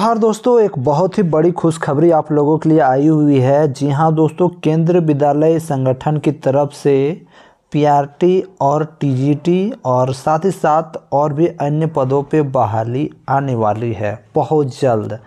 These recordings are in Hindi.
हर दोस्तों एक बहुत ही बड़ी खुशखबरी आप लोगों के लिए आई हुई है जी हाँ दोस्तों केंद्र विद्यालय संगठन की तरफ से पीआरटी और टीजीटी और साथ ही साथ और भी अन्य पदों पे बहाली आने वाली है बहुत जल्द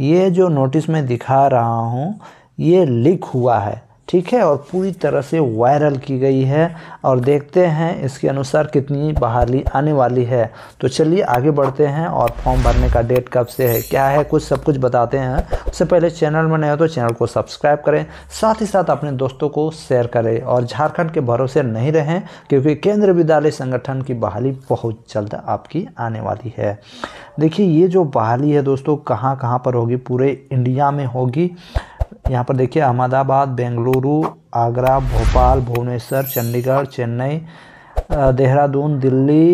ये जो नोटिस में दिखा रहा हूँ ये लीक हुआ है ठीक है और पूरी तरह से वायरल की गई है और देखते हैं इसके अनुसार कितनी बहाली आने वाली है तो चलिए आगे बढ़ते हैं और फॉर्म भरने का डेट कब से है क्या है कुछ सब कुछ बताते हैं उससे पहले चैनल में नए हो तो चैनल को सब्सक्राइब करें साथ ही साथ अपने दोस्तों को शेयर करें और झारखंड के भरोसे नहीं रहें क्योंकि केंद्रीय विद्यालय संगठन की बहाली बहुत जल्द आपकी आने वाली है देखिए ये जो बहाली है दोस्तों कहाँ कहाँ पर होगी पूरे इंडिया में होगी यहाँ पर देखिए अहमदाबाद बेंगलुरु आगरा भोपाल भुवनेश्वर चंडीगढ़ चेन्नई देहरादून दिल्ली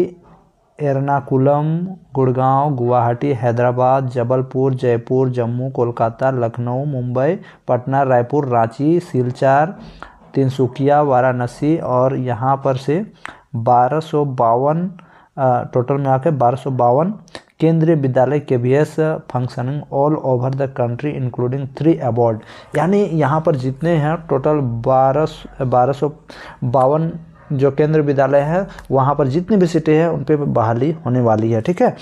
एर्नाकुलम गुड़गांव गुवाहाटी हैदराबाद जबलपुर जयपुर जम्मू कोलकाता लखनऊ मुंबई पटना रायपुर रांची सिलचार तिनसुकिया वाराणसी और यहाँ पर से बारह सौ बावन टोटल में आके बारह सौ बावन केंद्रीय विद्यालय के B S functioning all over the country including three abroad यानी यहाँ पर जितने हैं टोटल बारह बारह सौ बावन जो केंद्रीय विद्यालय हैं वहाँ पर जितनी भी सीटें हैं उन पर बहाली होने वाली है ठीक है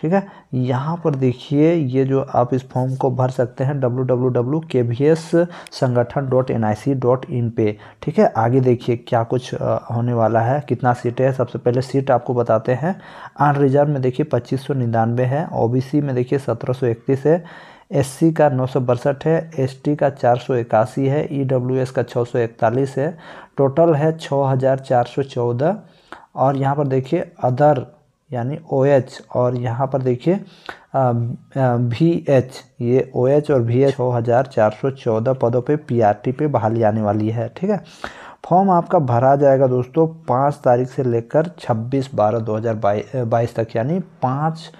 ठीक है यहाँ पर देखिए ये जो आप इस फॉर्म को भर सकते हैं W W W K V S Sangathan dot N I C dot in पे ठीक है आगे देखिए क्या कुछ होने वाला है कितना सीटें हैं सबसे पहले सीट आपको बताते हैं अनरिजर्व में देखिए पच्चीस सौ निन्यानवे है ओ बी सी में देखिए सत्रह सौ इकतीस है एस सी का नौ सौ बासठ है एस टी का चार सौ इक्यासी है ई डब्ल्यू एस का छः सौ इकतालीस है टोटल है छः हज़ार चार सौ चौदह और यहाँ पर देखिए अदर यानी ओ OH और यहाँ पर देखिए वी एच ये ओ OH एच और वी एच छः हज़ार चार सौ चौदह पदों पे पीआरटी पे बहाली आने वाली है ठीक है फॉर्म आपका भरा जाएगा दोस्तों पाँच तारीख से लेकर छब्बीस बारह दो हज़ार बाईस तक यानी पाँच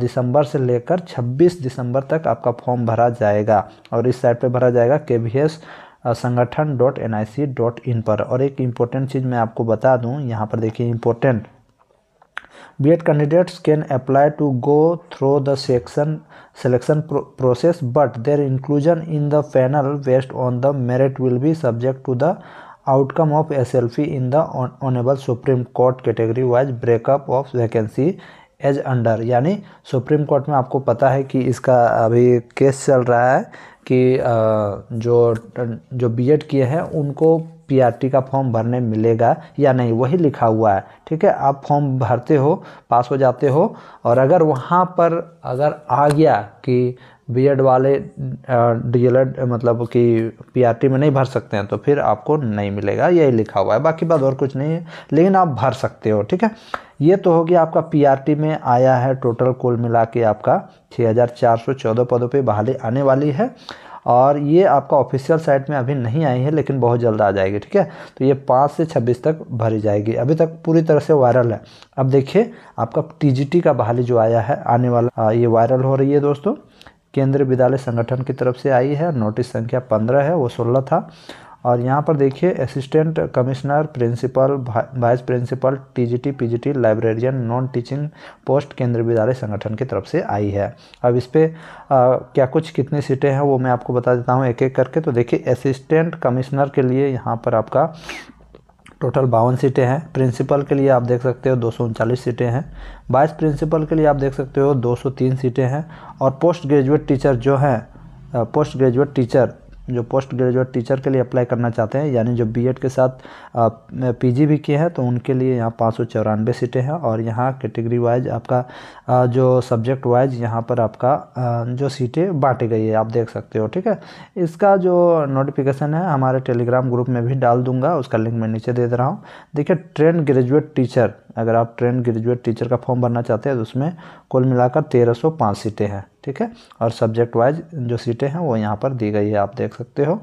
दिसंबर से लेकर 26 दिसंबर तक आपका फॉर्म भरा जाएगा और इस साइट पे भरा जाएगा K V S Sangathan dot N I C dot in पर और एक इम्पोर्टेंट चीज़ मैं आपको बता दूं यहाँ पर देखिए important B Ed candidates can apply to go through the section selection process but their inclusion in the panel based on the merit will be subject to the outcome of S L P in the honourable Supreme Court category wise breakup of vacancy as under यानी सुप्रीम कोर्ट में आपको पता है कि इसका अभी केस चल रहा है कि जो जो बी एड किए हैं उनको पीआरटी का फॉर्म भरने मिलेगा या नहीं वही लिखा हुआ है ठीक है आप फॉर्म भरते हो पास हो जाते हो और अगर वहाँ पर अगर आ गया कि बीएड वाले डीएलएड मतलब कि पीआरटी में नहीं भर सकते हैं तो फिर आपको नहीं मिलेगा यही लिखा हुआ है बाकी बात और कुछ नहीं है लेकिन आप भर सकते हो ठीक है ये तो हो गया आपका पीआरटी में आया है टोटल कुल मिला के आपका चौदह पदों पर बहाली आने वाली है और ये आपका ऑफिशियल साइट में अभी नहीं आई है लेकिन बहुत जल्द आ जाएगी ठीक है तो ये पाँच से छब्बीस तक भरी जाएगी अभी तक पूरी तरह से वायरल है अब देखिए आपका टी का बहाली जो आया है आने वाला ये वायरल हो रही है दोस्तों केंद्रीय विद्यालय संगठन की तरफ से आई है नोटिस संख्या पंद्रह है वो सोलह था और यहाँ पर देखिए assistant commissioner principal vice principal TGT PGT librarian non teaching post Kendriya Vidyalaya संगठन की तरफ से आई है अब इस पर क्या कुछ कितनी सीटें हैं वो मैं आपको बता देता हूँ एक एक करके तो देखिए असिस्टेंट कमिश्नर के लिए यहाँ पर आपका टोटल बावन सीटें हैं प्रिंसिपल के लिए आप देख सकते हो दो सीटें हैं वाइस प्रिंसिपल के लिए आप देख सकते हो दो सीटें हैं और पोस्ट ग्रेजुएट टीचर जो हैं पोस्ट ग्रेजुएट टीचर जो पोस्ट ग्रेजुएट टीचर के लिए अप्लाई करना चाहते हैं यानी जो बीएड के साथ पीजी भी किए हैं तो उनके लिए यहाँ पाँच सौ चौरानवे सीटें हैं और यहाँ कैटेगरी वाइज आपका जो सब्जेक्ट वाइज यहाँ पर आपका जो सीटें बांटी गई है आप देख सकते हो ठीक है इसका जो नोटिफिकेशन है हमारे टेलीग्राम ग्रुप में भी डाल दूंगा उसका लिंक मैं नीचे दे दे रहा हूँ देखिए ट्रेन ग्रेजुएट टीचर अगर आप ट्रेन ग्रेजुएट टीचर का फॉर्म भरना चाहते हैं तो उसमें कुल मिलाकर तेरह सौ पाँच सीटें हैं ठीक है और सब्जेक्ट वाइज जो सीटें हैं वो यहाँ पर दी गई है आप देख सकते हो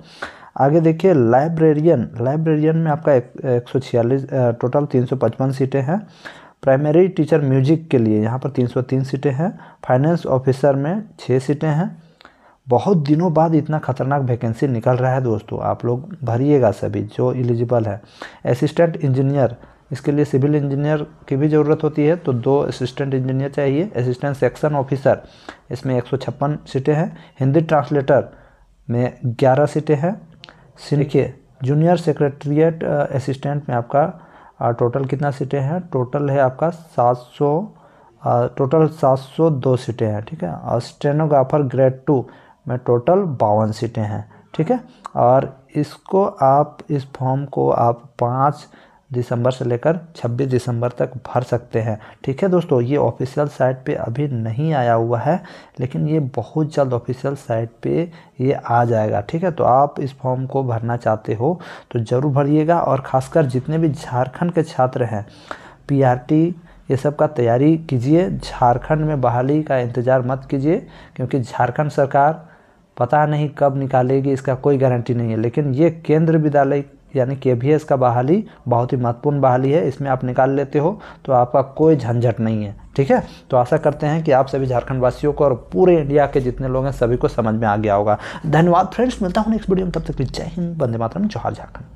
आगे देखिए लाइब्रेरियन लाइब्रेरियन में आपका एक सौ छियालीस टोटल तीन सौ पचपन सीटें हैं प्राइमरी टीचर म्यूजिक के लिए यहाँ पर तीन सौ तीन सीटें हैं फाइनेंस ऑफिसर में छः सीटें हैं बहुत दिनों बाद इतना खतरनाक वैकेंसी निकल रहा है दोस्तों आप लोग भरिएगा सभी जो एलिजिबल है असिस्टेंट इंजीनियर इसके लिए सिविल इंजीनियर की भी ज़रूरत होती है तो दो असिस्टेंट इंजीनियर चाहिए असिस्टेंट सेक्शन ऑफिसर इसमें एक सीटें हैं हिंदी ट्रांसलेटर में ग्यारह सीटें हैं देखिए जूनियर सेक्रेटरीट असिस्टेंट में आपका टोटल कितना सीटें हैं टोटल है आपका सात सौ टोटल सात सौ दो सीटें हैं ठीक है और स्टेनोग्राफर ग्रेड टू में टोटल बावन सीटें हैं ठीक है और इसको आप इस फॉर्म को आप पाँच दिसंबर से लेकर 26 दिसंबर तक भर सकते हैं ठीक है दोस्तों ये ऑफिशियल साइट पे अभी नहीं आया हुआ है लेकिन ये बहुत जल्द ऑफिशियल साइट पे ये आ जाएगा ठीक है तो आप इस फॉर्म को भरना चाहते हो तो ज़रूर भरिएगा और ख़ासकर जितने भी झारखंड के छात्र हैं पी ये सब का तैयारी कीजिए झारखंड में बहाली का इंतज़ार मत कीजिए क्योंकि झारखंड सरकार पता नहीं कब निकालेगी इसका कोई गारंटी नहीं है लेकिन ये केंद्र विद्यालय यानी के का बहाली बहुत ही महत्वपूर्ण बहाली है इसमें आप निकाल लेते हो तो आपका कोई झंझट नहीं है ठीक है तो आशा करते हैं कि आप सभी झारखंड वासियों को और पूरे इंडिया के जितने लोग हैं सभी को समझ में आ गया होगा धन्यवाद फ्रेंड्स मिलता हूँ नेक्स्ट वीडियो में तब तक जय हिंद बंदे मातरम जोहार झारखंड